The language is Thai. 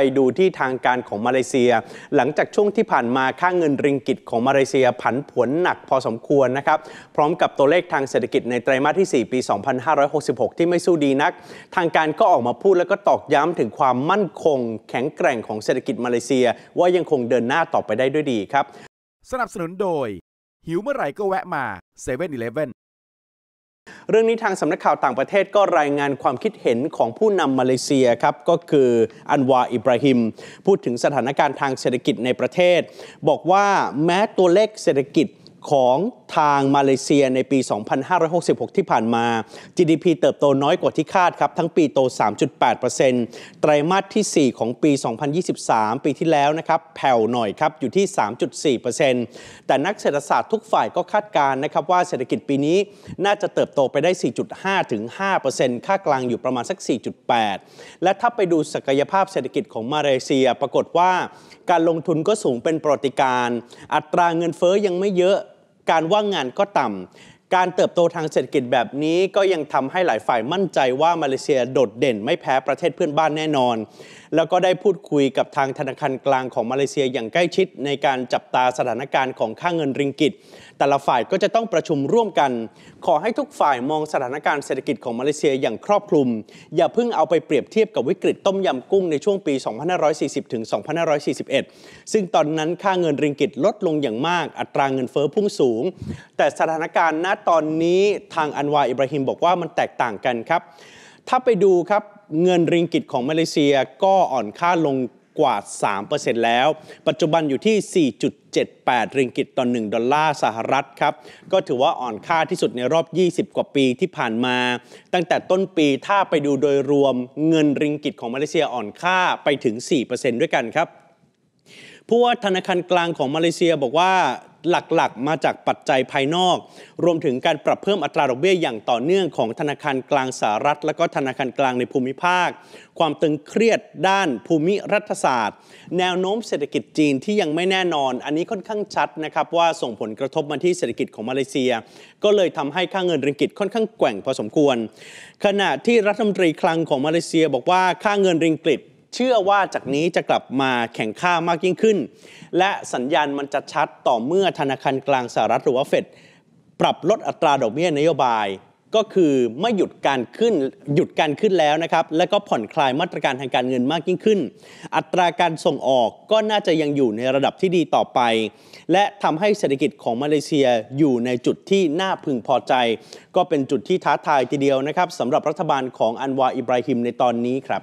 ไปดูที่ทางการของมาเลเซีย หลังจากช่วงที่ผ่านมา ค่าเงินริงกิตของมาเลเซียผันผวนหนักพอสมควรนะครับ พร้อมกับตัวเลขทางเศรษฐกิจในไตรมาสที่ 4 ปี 2566 ที่ไม่สู้ดีนัก ทางการก็ออกมาพูดแล้วก็ตอกย้ำถึงความมั่นคง แข็งแกร่งของเศรษฐกิจมาเลเซีย ว่ายังคงเดินหน้าต่อไปได้ด้วยดีครับสนับสนุนโดย หิวเมื่อไหร่ก็แวะมา7 e เ e ่ e อเรื่องนี้ทางสำนักข่าวต่างประเทศก็รายงานความคิดเห็นของผู้นำมาเลเซียครับ ก็คืออันวาอิบราฮิม พูดถึงสถานการณ์ทางเศรษฐกิจในประเทศ บอกว่าแม้ตัวเลขเศรษฐกิจของทางมาเลเซียในปี 2566 ที่ผ่านมา GDP เติบโตน้อยกว่าที่คาดครับ ทั้งปีโต 3.8%ไตรมาสที่ 4 ของปี 2023 ปีที่แล้วนะครับ แผ่วหน่อยครับ อยู่ที่ 3.4%แต่นักเศรษฐศาสตร์ทุกฝ่ายก็คาดการณ์นะครับ ว่าเศรษฐกิจปีนี้น่าจะเติบโตไปได้ 4.5ถึง5%ค่ากลางอยู่ประมาณสัก 4.8 และถ้าไปดูศักยภาพเศรษฐกิจของมาเลเซีย ปรากฏว่าการลงทุนก็สูงเป็นประวัติการอัตราเงินเฟอ้อยังไม่เยอะการว่างงานก็ต่ำการเติบโตทางเศรษฐกิจแบบนี้ก็ยังทำให้หลายฝ่ายมั่นใจว่า มาเลเซียโดดเด่นไม่แพ้ประเทศเพื่อนบ้านแน่นอน แล้วก็ได้พูดคุยกับทางธนาคารกลางของมาเลเซียอย่างใกล้ชิดในการจับตาสถานการณ์ของค่าเงินริงกิต แต่ละฝ่ายก็จะต้องประชุมร่วมกัน ขอให้ทุกฝ่ายมองสถานการณ์เศรษฐกิจของมาเลเซียอย่างครอบคลุมอย่าเพิ่งเอาไปเปรียบเทียบกับวิกฤตต้มยำกุ้งในช่วงปี 2540ถึง2541 ซึ่งตอนนั้นค่าเงินริงกิตลดลงอย่างมากอัตราเงินเฟ้อพุ่งสูง แต่สถานการณ์ณตอนนี้ทางอันวาอิบราฮิมบอกว่ามันแตกต่างกันครับ ถ้าไปดูครับเงินริงกิตของมาเลเซียก็อ่อนค่าลงกว่า 3%แล้ว ปัจจุบันอยู่ที่ 4.78 ริงกิตต่อ 1 ดอลลาร์สหรัฐครับก็ถือว่าอ่อนค่าที่สุดในรอบ 20 กว่าปีที่ผ่านมา ตั้งแต่ต้นปีถ้าไปดูโดยรวมเงินริงกิตของมาเลเซียอ่อนค่าไปถึง 4%ด้วยกันครับผู้ว่าธนาคารกลางของมาเลเซียบอกว่าหลักๆ มาจากปัจจัยภายนอก รวมถึงการปรับเพิ่มอัตราดอกเบี้ยอย่างต่อเนื่องของธนาคารกลางสหรัฐ และก็ธนาคารกลางในภูมิภาค ความตึงเครียดด้านภูมิรัฐศาสตร์ แนวโน้มเศรษฐกิจจีนที่ยังไม่แน่นอน อันนี้ค่อนข้างชัดนะครับว่าส่งผลกระทบมาที่เศรษฐกิจของมาเลเซีย ก็เลยทำให้ค่าเงินริงกิตค่อนข้างแกว่งพอสมควร ขณะที่รัฐมนตรีคลังของมาเลเซีย บอกว่าค่าเงินริงกิตเชื่อว่าจากนี้จะกลับมาแข่งข้ามากยิ่งขึ้น และสัญญาณมันจะชัดต่อเมื่อธนาคารกลางสหรัฐหรือว่าเฟดปรับลดอัตราดอกเบี้ยนโยบาย ก็คือไม่หยุดการขึ้นหยุดการขึ้นแล้วนะครับและก็ผ่อนคลายมาตรการทางการเงินมากยิ่งขึ้น อัตราการส่งออกก็น่าจะยังอยู่ในระดับที่ดีต่อไป และทำให้เศรษฐกิจของมาเลเซียอยู่ในจุดที่น่าพึงพอใจ ก็เป็นจุดที่ท้าทายทีเดียวนะครับสำหรับ รัฐบาลของอันวาอิบราฮิมในตอนนี้ครับ